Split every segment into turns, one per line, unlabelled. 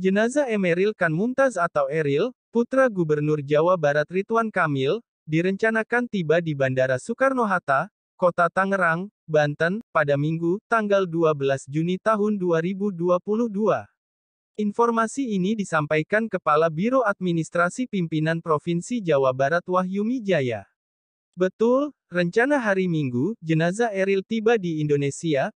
Jenazah Emeril Kan Mumtaz atau Eril, putra Gubernur Jawa Barat Ridwan Kamil, direncanakan tiba di Bandara Soekarno-Hatta, Kota Tangerang, Banten, pada Minggu, tanggal 12 Juni tahun 2022. Informasi ini disampaikan Kepala Biro Administrasi Pimpinan Provinsi Jawa Barat Wahyu Mijaya. Betul, rencana hari Minggu, jenazah Eril tiba di Indonesia,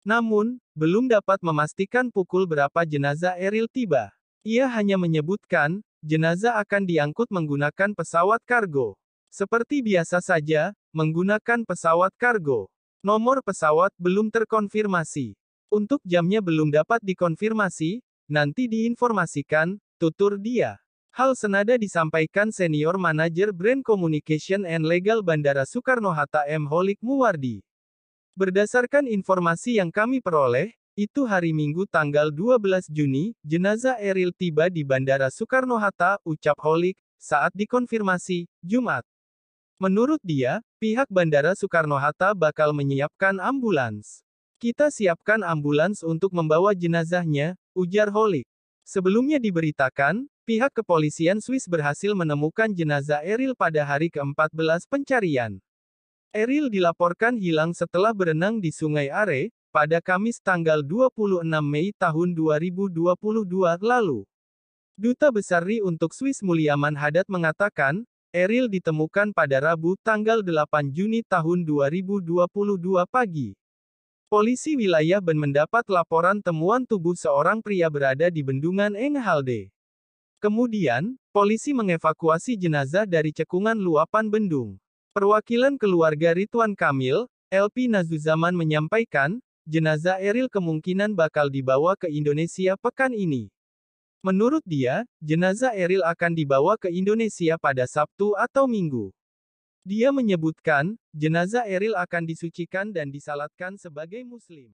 namun, belum dapat memastikan pukul berapa jenazah Eril tiba. Ia hanya menyebutkan, jenazah akan diangkut menggunakan pesawat kargo. Seperti biasa saja, menggunakan pesawat kargo. Nomor pesawat belum terkonfirmasi. Untuk jamnya belum dapat dikonfirmasi, nanti diinformasikan, tutur dia. Hal senada disampaikan senior manajer brand communication and legal Bandara Soekarno-Hatta M. Holik Muwardi. Berdasarkan informasi yang kami peroleh, itu hari Minggu tanggal 12 Juni, jenazah Eril tiba di Bandara Soekarno-Hatta, ucap Holik, saat dikonfirmasi, Jumat. Menurut dia, pihak Bandara Soekarno-Hatta bakal menyiapkan ambulans. Kita siapkan ambulans untuk membawa jenazahnya, ujar Holik. Sebelumnya diberitakan, pihak kepolisian Swiss berhasil menemukan jenazah Eril pada hari ke-14 pencarian. Eril dilaporkan hilang setelah berenang di Sungai Are, pada Kamis tanggal 26 Mei tahun 2022 lalu. Duta Besar RI untuk Swiss Mulyaman Hadad, mengatakan, Eril ditemukan pada Rabu tanggal 8 Juni tahun 2022 pagi. Polisi wilayah Ben mendapat laporan temuan tubuh seorang pria berada di bendungan Enghalde. Kemudian, polisi mengevakuasi jenazah dari cekungan luapan bendung. Perwakilan keluarga Ridwan Kamil, LP Nazuzaman menyampaikan, jenazah Eril kemungkinan bakal dibawa ke Indonesia pekan ini. Menurut dia, jenazah Eril akan dibawa ke Indonesia pada Sabtu atau Minggu. Dia menyebutkan, jenazah Eril akan disucikan dan disalatkan sebagai Muslim.